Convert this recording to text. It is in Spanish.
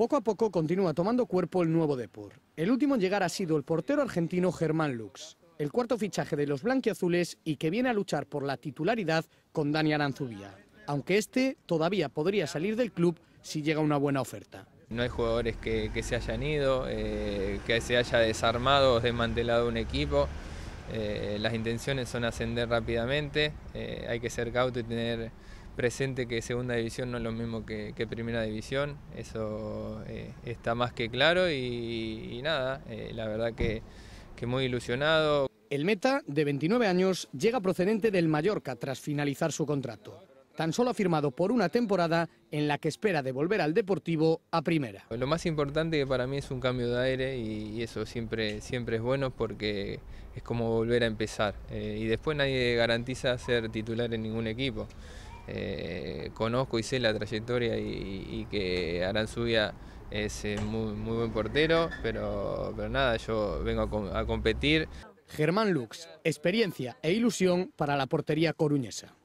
Poco a poco continúa tomando cuerpo el nuevo Depor. El último en llegar ha sido el portero argentino Germán Lux, el cuarto fichaje de los blanquiazules y que viene a luchar por la titularidad con Dani Aranzubía, aunque este todavía podría salir del club si llega una buena oferta. No hay jugadores que, se hayan ido, eh, que se haya desarmado o desmantelado un equipo. Eh, las intenciones son ascender rápidamente, eh, hay que ser cauto y tener presente que segunda división no es lo mismo que, primera división, eso eh, está más que claro y, nada, eh, la verdad que, muy ilusionado. El meta, de 29 años, llega procedente del Mallorca tras finalizar su contrato. Tan solo ha firmado por una temporada en la que espera devolver al Deportivo a primera. Lo más importante que para mí es un cambio de aire y, eso siempre, siempre es bueno porque es como volver a empezar. Eh, y después nadie garantiza ser titular en ningún equipo. Eh, conozco y sé la trayectoria y, y que Aranzubia es eh, muy, buen portero, pero, pero nada, yo vengo a competir. Germán Lux, experiencia e ilusión para la portería coruñesa.